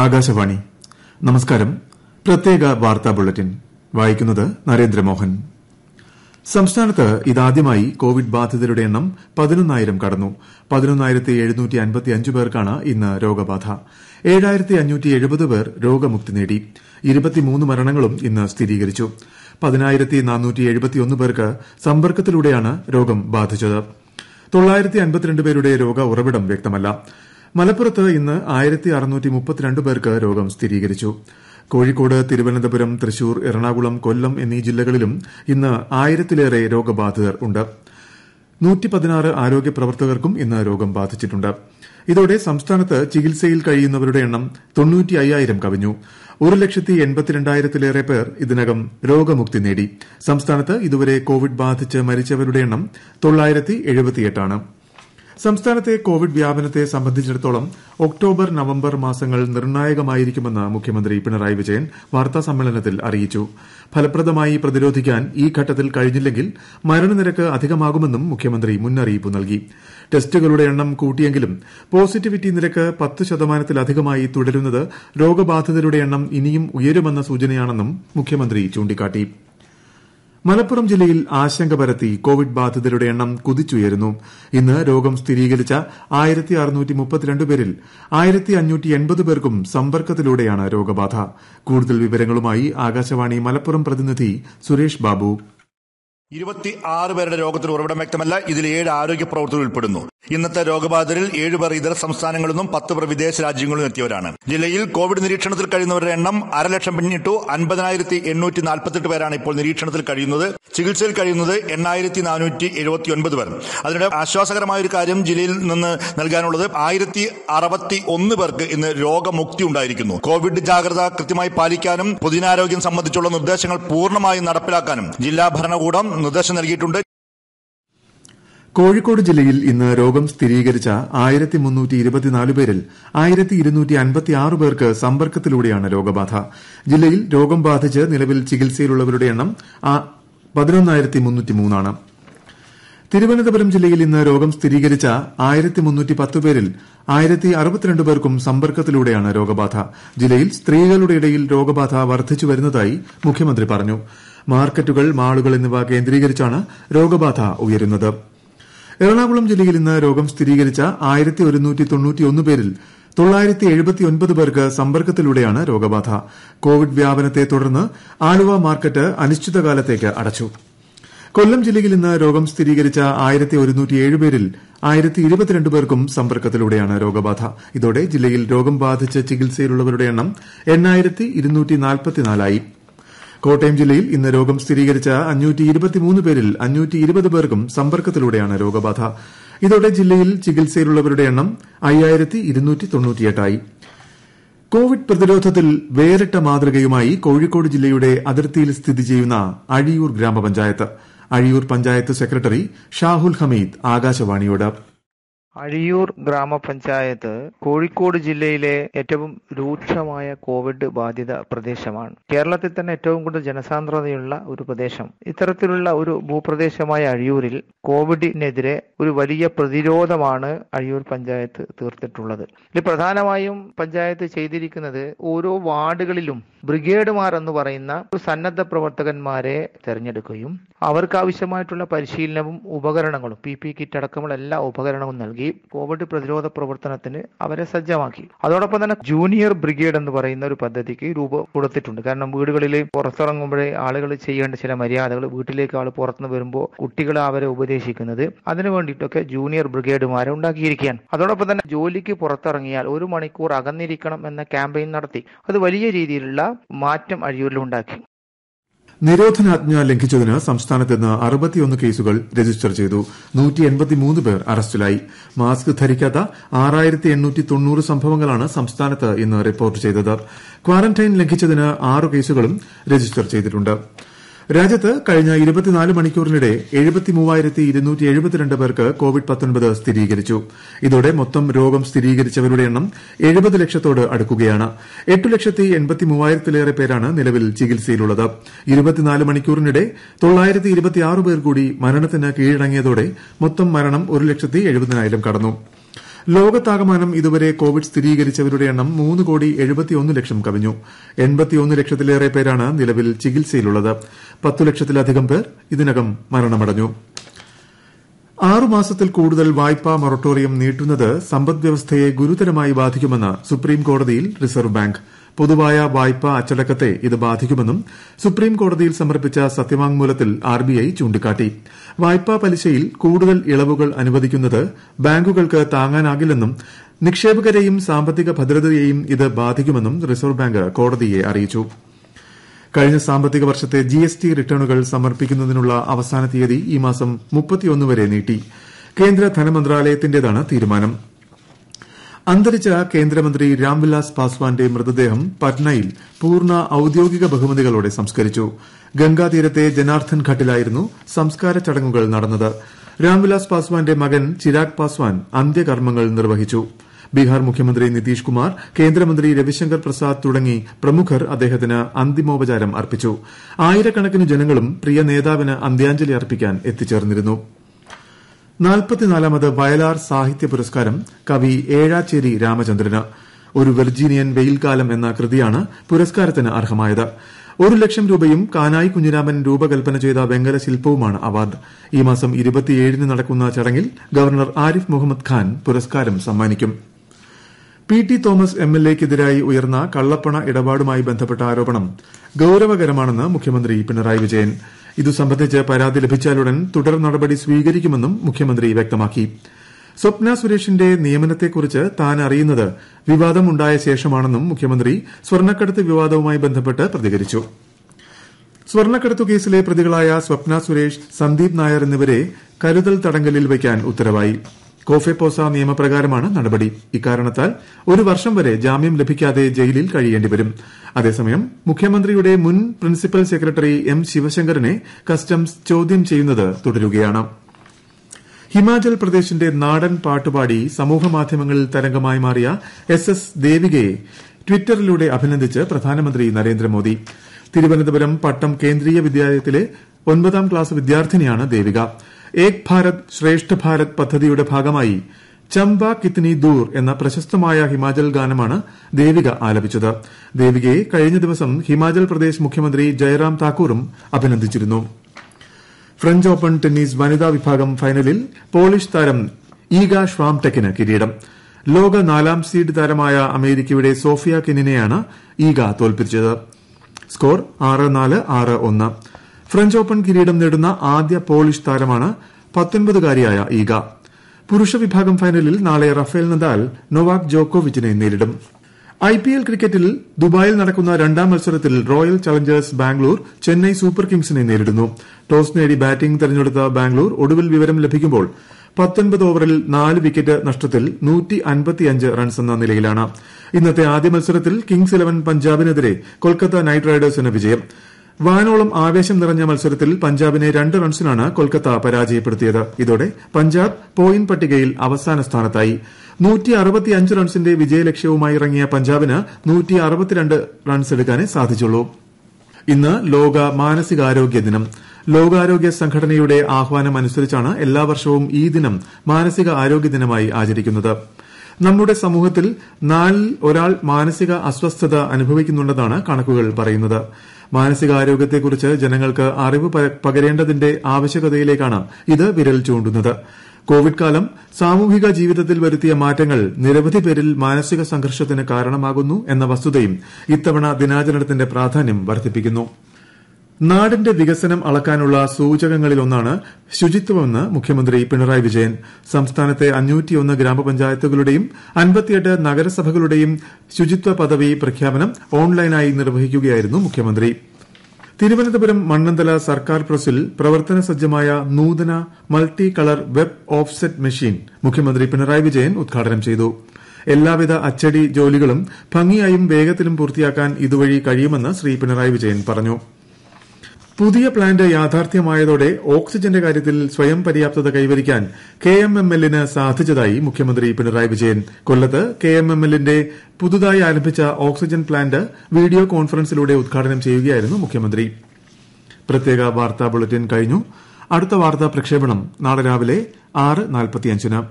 ആകാശവാണി നമസ്കാരം പ്രത്യേക വാർത്താ ബുള്ളറ്റിൻ വായിക്കുന്നത് നരേന്ദ്രമോഹൻ സംസ്ഥാനത്ത് ഇതാദ്യമായി കോവിഡ് ബാധിതരുടെ എണ്ണം പതിനൊന്നായിരം കടന്നു പതിനൊന്നായിരത്തി എഴുന്നൂറ്റി അൻപത്തിയഞ്ച് പേർക്കാണ് ഇന്ന് രോഗബാധ ഏഴായിരത്തി അഞ്ഞൂറ്റി എഴുപത് പേർ രോഗമുക്തി നേടി ഇരുപത്തിമൂന്ന് മരണങ്ങളും ഇന്ന് സ്ഥിരീകരിച്ചു പതിനായിരത്തി നാനൂറ്റി എഴുപത്തിയൊന്ന് പേർക്ക് സമ്പർക്കത്തിലൂടെയാണ് രോഗം ബാധിച്ചത് തൊള്ളായിരത്തി അൻപത്തിരണ്ട് പേരുടെ രോഗ ഉറവിടം വ്യക്തമല്ല മലപ്പുറത്ത് ഇന്ന് പേർക്ക് രോഗം സ്ഥിരീകരിച്ചു കോഴിക്കോട് തിരുവനന്തപുരം തൃശൂർ എറണാകുളം കൊല്ലം എന്നീ ജില്ലകളിലും ഇന്ന് ആയിരത്തിലേറെ രോഗബാധിതർ പ്രവർത്തകർക്കും ഇന്ന് രോഗം ബാധിച്ചിട്ടുണ്ട് ഇതോടെ സംസ്ഥാനത്ത് ചികിത്സയിൽ കഴിയുന്നവരുടെ എണ്ണം കവിഞ്ഞു ഒരു ലക്ഷത്തി എൺപത്തിരണ്ടായിരത്തിലേറെ പേർ ഇതിനകം രോഗമുക്തി നേടി സംസ്ഥാനത്ത് ഇതുവരെ കോവിഡ് ബാധിച്ച് മരിച്ചവരുടെ എണ്ണം തൊള്ളായിരത്തി എഴുപത്തിയെട്ടാണ് സംസ്ഥാനത്തെ കോവിഡ് വ്യാപനത്തെ സംബന്ധിച്ചിടത്തോളം ഒക്ടോബർ നവംബർ മാസങ്ങൾ നിർണായകമായിരിക്കുമെന്ന് മുഖ്യമന്ത്രി പിണറായി വിജയൻ വാർത്താ സമ്മേളനത്തിൽ അറിയിച്ചു ഫലപ്രദമായി പ്രതിരോധിക്കാൻ ഈ ഘട്ടത്തിൽ കഴിഞ്ഞില്ലെങ്കിൽ മരണനിരക്ക് അധികമാകുമെന്നും മുഖ്യമന്ത്രി മുന്നറിയിപ്പ് നൽകി ടെസ്റ്റുകളുടെ എണ്ണം കൂട്ടിയെങ്കിലും പോസിറ്റിവിറ്റി നിരക്ക് പത്ത് ശതമാനത്തിലധികമായി തുടരുന്നത് രോഗബാധിതരുടെ എണ്ണം ഇനിയും ഉയരുമെന്ന സൂചനയാണെന്നും മുഖ്യമന്ത്രി ചൂണ്ടിക്കാട്ടി മലപ്പുറം ജില്ലയിൽ ആശങ്ക പരത്തി കോവിഡ് ബാധിതരുടെ എണ്ണം കുതിച്ചുയരുന്നു ഇന്ന് രോഗം സ്ഥിരീകരിച്ച പേരിൽ പേർക്കും സമ്പർക്കത്തിലൂടെയാണ് രോഗബാധ കൂടുതൽ വിവരങ്ങളുമായി ആകാശവാണി മലപ്പുറം പ്രതിനിധി സുരേഷ് ബാബു ഇരുപത്തി ആറ് പേരുടെ രോഗത്തിന് ഉറവിടം വ്യക്തമല്ല ഇതിൽ ഏഴ് ആരോഗ്യ പ്രവർത്തകർ ഉൾപ്പെടുന്നു ഇന്നത്തെ രോഗബാധിതരിൽ ഏഴുപേർ ഇതര സംസ്ഥാനങ്ങളിൽ നിന്നും പത്ത് പേർ വിദേശ രാജ്യങ്ങളിൽ എത്തിയവരാണ് ജില്ലയിൽ കോവിഡ് നിരീക്ഷണത്തിൽ കഴിയുന്നവരുടെ എണ്ണം അരലക്ഷം പിന്നിട്ടു അൻപതിനായിരത്തി എണ്ണൂറ്റി നാൽപ്പത്തെട്ട് പേരാണ് ഇപ്പോൾ നിരീക്ഷണത്തിൽ കഴിയുന്നത് ചികിത്സയിൽ കഴിയുന്നത് എണ്ണായിരത്തി നാനൂറ്റി എഴുപത്തി ഒൻപത് പേർ അതിനിടെ ആശ്വാസകരമായ ഒരു കാര്യം ജില്ലയിൽ നിന്ന് നൽകാനുള്ളത് ആയിരത്തി അറുപത്തി ഒന്ന് പേർക്ക് ഇന്ന് രോഗമുക്തി ഉണ്ടായിരിക്കുന്നു കോവിഡ് ജാഗ്രത കൃത്യമായി പാലിക്കാനും പൊതുജനാരോഗ്യം സംബന്ധിച്ചുള്ള നിർദ്ദേശങ്ങൾ പൂർണ്ണമായും നടപ്പിലാക്കാനും ജില്ലാ ഭരണകൂടം നിർദ്ദേശം നൽകിയിട്ടുണ്ട് കോഴിക്കോട് ജില്ലയിൽ ഇന്ന് രോഗം സ്ഥിരീകരിച്ച പേരിൽ പേർക്ക് സമ്പർക്കത്തിലൂടെയാണ് രോഗബാധ ജില്ലയിൽ രോഗം ബാധിച്ച് നിലവിൽ ചികിത്സയിലുള്ളവരുടെ എണ്ണം ആണ് തിരുവനന്തപുരം ജില്ലയിൽ ഇന്ന് രോഗം സ്ഥിരീകരിച്ച പേരിൽ പേർക്കും സമ്പർക്കത്തിലൂടെയാണ് രോഗബാധ ജില്ലയിൽ സ്ത്രീകളുടെ ഇടയിൽ രോഗബാധ വർദ്ധിച്ചു വരുന്നതായി മുഖ്യമന്ത്രി പറഞ്ഞു മാർക്കറ്റുകൾ മാളുകൾ എന്നിവ കേന്ദ്രീകരിച്ചാണ് രോഗബാധ ഉയരുന്നത് എറണാകുളം ജില്ലയിൽ ഇന്ന് രോഗം സ്ഥിരീകരിച്ച പേരിൽ പേർക്ക് സമ്പർക്കത്തിലൂടെയാണ് രോഗബാധ കോവിഡ് വ്യാപനത്തെ തുടർന്ന് ആലുവ മാർക്കറ്റ് അനിശ്ചിതകാലത്തേക്ക് അടച്ചു കൊല്ലം ജില്ലയിൽ ഇന്ന് രോഗം സ്ഥിരീകരിച്ച പേരിൽ പേർക്കും സമ്പർക്കത്തിലൂടെയാണ് രോഗബാധ ഇതോടെ ജില്ലയിൽ രോഗം ബാധിച്ച് ചികിത്സയിലുള്ളവരുടെ എണ്ണം ആയി കോട്ടയം ജില്ലയിൽ ഇന്ന് രോഗം സ്ഥിരീകരിച്ച പേരിൽ പേർക്കും സമ്പർക്കത്തിലൂടെയാണ് രോഗബാധ ഇതോടെ ജില്ലയിൽ ചികിത്സയിലുള്ളവരുടെ എണ്ണം കോവിഡ് പ്രതിരോധത്തിൽ വേറിട്ട മാതൃകയുമായി കോഴിക്കോട് ജില്ലയുടെ അതിർത്തിയിൽ സ്ഥിതി ചെയ്യുന്ന അഴിയൂർ ഗ്രാമപഞ്ചായത്ത് അഴിയൂർ പഞ്ചായത്ത് സെക്രട്ടറി ഷാഹുൽ ഹമീദ് ആകാശവാണിയോട് അഴിയൂർ ഗ്രാമപഞ്ചായത്ത് കോഴിക്കോട് ജില്ലയിലെ ഏറ്റവും രൂക്ഷമായ കോവിഡ് ബാധിത പ്രദേശമാണ് കേരളത്തിൽ തന്നെ ഏറ്റവും കൂടുതൽ ജനസാന്ദ്രതയുള്ള ഒരു പ്രദേശം ഇത്തരത്തിലുള്ള ഒരു ഭൂപ്രദേശമായ അഴിയൂരിൽ കോവിഡിനെതിരെ ഒരു വലിയ പ്രതിരോധമാണ് അഴിയൂർ പഞ്ചായത്ത് തീർത്തിട്ടുള്ളത് ഇതിൽ പ്രധാനമായും പഞ്ചായത്ത് ചെയ്തിരിക്കുന്നത് ഓരോ വാർഡുകളിലും ബ്രിഗേഡുമാർ എന്ന് പറയുന്ന ഒരു സന്നദ്ധ പ്രവർത്തകന്മാരെ തെരഞ്ഞെടുക്കുകയും ആവശ്യമായിട്ടുള്ള പരിശീലനവും ഉപകരണങ്ങളും പി പി കിറ്റ് അടക്കമുള്ള എല്ലാ ഉപകരണവും നൽകി നൽകി കോവിഡ് പ്രതിരോധ പ്രവർത്തനത്തിന് അവരെ സജ്ജമാക്കി അതോടൊപ്പം തന്നെ ജൂനിയർ ബ്രിഗേഡ് എന്ന് പറയുന്ന ഒരു പദ്ധതിക്ക് രൂപം കൊടുത്തിട്ടുണ്ട് കാരണം വീടുകളിൽ പുറത്തിറങ്ങുമ്പോഴേ ആളുകൾ ചെയ്യേണ്ട ചില മര്യാദകൾ വീട്ടിലേക്ക് ആൾ പുറത്തുനിന്ന് വരുമ്പോൾ കുട്ടികളെ അവരെ ഉപദേശിക്കുന്നത് അതിനു വേണ്ടിയിട്ടൊക്കെ ജൂനിയർ ബ്രിഗേഡുമാരെ ഉണ്ടാക്കിയിരിക്കുകയാണ് അതോടൊപ്പം തന്നെ ജോലിക്ക് പുറത്തിറങ്ങിയാൽ ഒരു മണിക്കൂർ അകന്നിരിക്കണം എന്ന ക്യാമ്പയിൻ നടത്തി അത് വലിയ രീതിയിലുള്ള മാറ്റം അഴിയൂരിലുണ്ടാക്കി നിരോധനാജ്ഞ ലംഘിച്ചതിന് സംസ്ഥാനത്ത് ഇന്ന് കേസുകൾ രജിസ്റ്റർ ചെയ്തു പേർ അറസ്റ്റിലായി മാസ്ക് ധരിക്കാത്ത സംഭവങ്ങളാണ് സംസ്ഥാനത്ത് ഇന്ന് റിപ്പോർട്ട് ചെയ്തത് ക്വാറന്റൈൻ ലംഘിച്ചതിന് ആറ് കേസുകളും രജിസ്റ്റർ ചെയ്തിട്ടു ് രാജ്യത്ത് കഴിഞ്ഞ മണിക്കൂറിനിടെ പേർക്ക് കോവിഡ് സ്ഥിരീകരിച്ചു ഇതോടെ മൊത്തം രോഗം സ്ഥിരീകരിച്ചവരുടെ എണ്ണം ലക്ഷത്തോട് അടുക്കുകയാണ് ലേറെ പേരാണ് നിലവിൽ ചികിത്സയിലുള്ളത് മണിക്കൂറിനിടെ പേർ കൂടി മരണത്തിന് കീഴടങ്ങിയതോടെ മൊത്തം മരണം ഒരു ലക്ഷത്തി എഴുപതിനായിരം കടന്നു ലോകത്താകമാനം ഇതുവരെ കോവിഡ് സ്ഥിരീകരിച്ചവരുടെ എണ്ണം മൂന്ന് കോടി ലക്ഷം കവിഞ്ഞു ലക്ഷത്തിലേറെ പേരാണ് നിലവിൽ ചികിത്സയിലുള്ളത് പത്തു ലക്ഷത്തിലധികം പേർ ഇതിനകം മരണമടഞ്ഞു ആറ് മാസത്തിൽ കൂടുതൽ വായ്പാ മൊറട്ടോറിയം നീട്ടുന്നത് സമ്പദ്വ്യവസ്ഥയെ ഗുരുതരമായി ബാധിക്കുമെന്ന് സുപ്രീം കോടതിയിൽ റിസർവ് ബാങ്ക് പൊതുവായ വായ്പാ അച്ചടക്കത്തെ ഇത് ബാധിക്കുമെന്നും സുപ്രീം കോടതിയിൽ സമർപ്പിച്ച സത്യവാങ്മൂലത്തിൽ ആർബിഐ ചൂണ്ടിക്കാട്ടി വായ്പാ പലിശയിൽ കൂടുതൽ ഇളവുകൾ അനുവദിക്കുന്നത് ബാങ്കുകൾക്ക് താങ്ങാനാകില്ലെന്നും നിക്ഷേപകരെയും സാമ്പത്തിക ഭദ്രതയെയും ഇത് ബാധിക്കുമെന്നും റിസർവ് ബാങ്ക് കോടതിയെ അറിയിച്ചു കഴിഞ്ഞ സാമ്പത്തിക വർഷത്തെ ജിഎസ്ടി റിട്ടേണുകൾ സമർപ്പിക്കുന്നതിനുള്ള അവസാന തീയതി ഈ മാസം വരെ നീട്ടി കേന്ദ്ര ധനമന്ത്രാലയത്തിന്റേതാണ് തീരുമാനം അന്തരിച്ച കേന്ദ്രമന്ത്രി രാംവിലാസ് പാസ്വാന്റെ മൃതദേഹം പട്നയിൽ പൂർണ്ണ ഔദ്യോഗിക ബഹുമതികളോടെ സംസ്കരിച്ചു ഗംഗാതീരത്തെ ജനാർദ്ദൻ ഘട്ടിലായിരുന്നു സംസ്കാര ചടങ്ങുകൾ നടന്നത് രാംവിലാസ് പാസ്വാന്റെ മകൻ ചിരാഗ് പാസ്വാൻ അന്ത്യകർമ്മങ്ങൾ നിർവഹിച്ചു ബീഹാർ മുഖ്യമന്ത്രി നിതീഷ് കുമാർ കേന്ദ്രമന്ത്രി രവിശങ്കർ പ്രസാദ് തുടങ്ങി പ്രമുഖർ അദ്ദേഹത്തിന് അന്തിമോപചാരം അർപ്പിച്ചു ആയിരക്കണക്കിന് ജനങ്ങളും പ്രിയ നേതാവിന് അന്ത്യാഞ്ജലി അർപ്പിക്കാൻ എത്തിച്ചേർന്നിരുന്നു നാൽപ്പത്തിനാലാമത് വയലാർ സാഹിത്യ പുരസ്കാരം കവി ഏഴാച്ചേരി രാമചന്ദ്രന് ഒരു വെർജീനിയൻ വെയിൽകാലം എന്ന കൃതിയാണ് പുരസ്കാരത്തിന് അർഹമായത് ഒരു ലക്ഷം രൂപയും കാനായി കുഞ്ഞിരാമൻ രൂപകൽപ്പന ചെയ്ത വെങ്കല ശില്പവുമാണ് അവാർഡ് ഈ മാസം നടക്കുന്ന ചടങ്ങിൽ ഗവർണർ ആരിഫ് മുഹമ്മദ് ഖാൻ പുരസ്കാരം സമ്മാനിക്കും P T Thomas M L എക്കെതിരായി ഉയർന്ന കള്ളപ്പണ ഇടപാടുമായി ബന്ധപ്പെട്ട ആരോപണം ഗൌരവകരമാണെന്ന് മുഖ്യമന്ത്രി പിണറായി വിജയൻ ഇതു സംബന്ധിച്ച് പരാതി ലഭിച്ചാലുടൻ തുടർ നടപടി സ്വീകരിക്കുമെന്നും മുഖ്യമന്ത്രി വ്യക്തമാക്കി സ്വപ്ന സുരേഷിന്റെ നിയമനത്തെക്കുറിച്ച് താൻ അറിയുന്നത് വിവാദമുണ്ടായ ശേഷമാണെന്നും മുഖ്യമന്ത്രി സ്വർണ്ണക്കടത്ത് വിവാദവുമായി ബന്ധപ്പെട്ട് പ്രതികരിച്ചു സ്വർണ്ണക്കടത്തു കേസിലെ പ്രതികളായ സ്വപ്ന സുരേഷ് സന്ദീപ് നായർ എന്നിവരെ കരുതൽ തടങ്കലിൽ വയ്ക്കാൻ ഉത്തരവായി കോഫെപോസ നിയമപ്രകാരമാണ് നടപടി ഇക്കാരണത്താൽ ഒരു വർഷം വരെ ജാമ്യം ലഭിക്കാതെ ജയിലിൽ കഴിയേണ്ടിവരും അതേസമയം മുഖ്യമന്ത്രിയുടെ മുൻ പ്രിൻസിപ്പൽ സെക്രട്ടറി എം ശിവശങ്കറിനെ കസ്റ്റംസ് ചോദ്യം ചെയ്യുന്നത് തുടരുകയാണ് ഹിമാചൽ പ്രദേശിന്റെ നാടൻ പാട്ടുപാടി സമൂഹമാധ്യമങ്ങളിൽ തരംഗമായി മാറിയ എസ് എസ് ദേവികയെ ട്വിറ്ററിലൂടെ അഭിനന്ദിച്ച് പ്രധാനമന്ത്രി നരേന്ദ്രമോദി തിരുവനന്തപുരം പട്ടം കേന്ദ്രീയ വിദ്യാലയത്തിലെ ഒൻപതാം ക്ലാസ് വിദ്യാർത്ഥിനിയാണ് ദേവിക ഏക് ഭാരത് ശ്രേഷ്ഠ ഭാരത് പദ്ധതിയുടെ ഭാഗമായി ചമ്പ കിത്നി ദൂർ എന്ന പ്രശസ്തമായ ഹിമാചൽ ഗാനമാണ് ദേവിക ആലപിച്ചത് ദേവികയെ കഴിഞ്ഞ ദിവസം ഹിമാചൽ പ്രദേശ് മുഖ്യമന്ത്രി ജയറാം താക്കൂറും അഭിനന്ദിച്ചിരുന്നു ഫ്രഞ്ച് ഓപ്പൺ ടെന്നീസ് വനിതാ വിഭാഗം ഫൈനലിൽ പോളിഷ് താരം ഈഗ ഷ്വാംടെക്കിന് കിരീടം ലോക നാലാം സീഡ് താരമായ അമേരിക്കയുടെ സോഫിയ കെനിനെയാണ് ഈഗ തോൽപ്പിച്ചത് സ്കോർ ആറ് നാല് ആറ് ഒന്ന് ഫ്രഞ്ച് ഓപ്പൺ കിരീടം നേടുന്ന ആദ്യ പോളിഷ് താരമാണ് പത്തൊൻപതുകാരിയായ ഈഗ പുരുഷ വിഭാഗം ഫൈനലിൽ നാളെ റഫേൽ നദാൽ നൊവാക് ജോക്കോവിച്ചിനെ നേരിടും ഐപിഎൽ ക്രിക്കറ്റിൽ ദുബായിൽ നടക്കുന്ന രണ്ടാം മത്സരത്തിൽ Royal Challengers Bangalore Chennai super കിംഗ്സിനെ നേരിടുന്നു ടോസ് നേടി ബാറ്റിംഗ് തെരഞ്ഞെടുത്ത ബാംഗ്ലൂർ ഒടുവിൽ വിവരം ലഭിക്കുമ്പോൾ ഓവറിൽ നാല് വിക്കറ്റ് നഷ്ടത്തിൽ റൺസ് എന്ന നിലയിലാണ് ഇന്നത്തെ ആദ്യ മത്സരത്തിൽ കിംഗ്സ് ഇലവൻ പഞ്ചാബിനെതിരെ കൊൽക്കത്ത നൈറ്റ് റൈഡേഴ്സിന് വിജയം വാനോളം ആവേശം നിറഞ്ഞ മത്സരത്തിൽ പഞ്ചാബിനെ രണ്ട് റൺസിനാണ് കൊൽക്കത്ത പരാജയപ്പെടുത്തിയത് ഇതോടെ പഞ്ചാബ് പോയിന്റ് പട്ടികയിൽ അവസാന സ്ഥാനത്തായി റൺസിന്റെ വിജയലക്ഷ്യവുമായി ഇറങ്ങിയ പഞ്ചാബിന് എടുക്കാനേ സാധിച്ചുള്ളൂ ഇന്ന് ലോക മാനസികാരോഗ്യ ദിനം ലോകാരോഗ്യ സംഘടനയുടെ ആഹ്വാനം അനുസരിച്ചാണ് എല്ലാ വർഷവും ഈ ദിനം മാനസിക ആരോഗ്യ ദിനമായി ആചരിക്കുന്നത് നമ്മുടെ സമൂഹത്തിൽ നാലിൽ ഒരാൾ മാനസിക അസ്വസ്ഥത അനുഭവിക്കുന്നുണ്ടെന്നാണ് കണക്കുകൾ പറയുന്നത് മാനസികാരോഗ്യത്തെക്കുറിച്ച് ജനങ്ങൾക്ക് അറിവ് പകരേണ്ടതിന്റെ ആവശ്യകതയിലേക്കാണ് ഇത് വിരൽ ചൂണ്ടുന്നത് കോവിഡ് കാലം സാമൂഹിക ജീവിതത്തിൽ വരുത്തിയ മാറ്റങ്ങൾ നിരവധി പേരിൽ മാനസിക സംഘർഷത്തിന് കാരണമാകുന്നു എന്ന വസ്തുതയും ഇത്തവണ ദിനാചരണത്തിന്റെ പ്രാധാന്യം വർദ്ധിപ്പിക്കുന്നു് നാടിന്റെ വികസനം അളക്കാനുള്ള സൂചകങ്ങളിലൊന്നാണ് ശുചിത്വമെന്ന് മുഖ്യമന്ത്രി പിണറായി വിജയൻ സംസ്ഥാനത്തെ ഗ്രാമപഞ്ചായത്തുകളുടെയും നഗരസഭകളുടെയും ശുചിത്വ പദവി പ്രഖ്യാപനം ഓൺലൈനായി നിർവഹിക്കുകയായിരുന്നു മുഖ്യമന്ത്രി തിരുവനന്തപുരം മണ്ണന്തല സർക്കാർ പ്രസിൽ പ്രവർത്തന സജ്ജമായ നൂതന multi colour web offset machine മുഖ്യമന്ത്രി പിണറായി വിജയൻ ഉദ്ഘാടനം ചെയ്തു എല്ലാവിധ അച്ചടി ജോലികളും ഭംഗിയായും വേഗത്തിലും പൂർത്തിയാക്കാൻ ഇതുവഴി കഴിയുമെന്ന് ശ്രീ പിണറായി വിജയൻ പറഞ്ഞു പുതിയ പ്ലാന്റ് യാഥാർത്ഥ്യമായതോടെ ഓക്സിജന്റെ കാര്യത്തിൽ സ്വയം പര്യാപ്തത കൈവരിക്കാൻ എല്ലിന് സാധിച്ചതായി മുഖ്യമന്ത്രി പിണറായി വിജയൻ കൊല്ലത്ത് കെഎംഎംഎല്ലിന്റെ പുതുതായി ആരംഭിച്ച ഓക്സിജൻ പ്ലാന്റ് വീഡിയോ കോൺഫറൻസിലൂടെ ഉദ്ഘാടനം ചെയ്യുകയായിരുന്നു മുഖ്യമന്ത്രി പ്രത്യേക വാർത്താ ബുള്ളറ്റിൻ കഴിഞ്ഞു അടുത്ത വാർത്താ പ്രക്ഷേപണം നാളെ രാവിലെ ആറ് നാൽപ്പത്തിയഞ്ചിന്